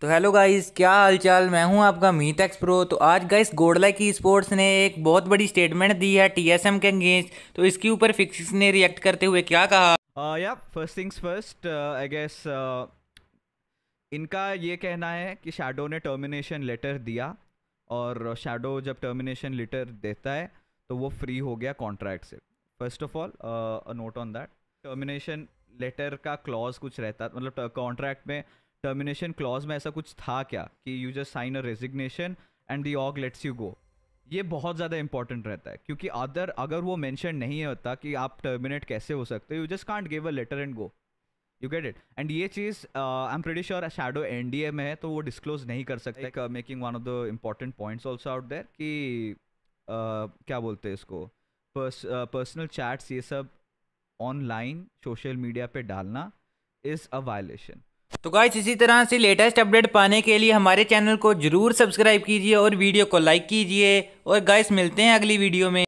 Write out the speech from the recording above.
तो hello guys क्या हालचाल मैं हूं आपका मीत एक्स प्रो तो आज गाइस गोडला की स्पोर्ट्स ने एक बहुत बड़ी स्टेटमेंट दी है टीएसएम के अगेंस्ट तो इसके ऊपर फिक्सिक्स ने रिएक्ट करते हुए क्या कहा first things first I guess इनका ये कहना है कि शेडो ने टर्मिनेशन लेटर दिया और शेडो जब टर्मिनेशन लेटर देता है तो वो फ्री हो गया कॉन्ट्रैक्ट से first of all note on that termination letter का क्लॉज कुछ रहता मतलब कॉन्ट्रैक्ट uh, में टर्मिनेशन क्लॉज में ऐसा कुछ था क्या कि you just sign a resignation and the org lets you go ये बहुत ज़्यादा इंपॉर्टेंट रहता है क्योंकि अदर अगर वो मैंशन नहीं होता कि आप टर्मिनेट कैसे हो सकते हो you just can't give a letter and go you get it and ये चीज़ I am pretty sure shadow N D A में है तो वो डिस्क्लोज नहीं कर सकते making one of the important points also out there कि uh, क्या बोलते हैं इसको पर्सनल चैट्स uh, ये सब ऑनलाइन सोशल मीडिया पर डालना इज़ अ वायलेशन तो गाइस इसी तरह से लेटेस्ट अपडेट पाने के लिए हमारे चैनल को जरूर सब्सक्राइब कीजिए और वीडियो को लाइक कीजिए और गाइस मिलते हैं अगली वीडियो में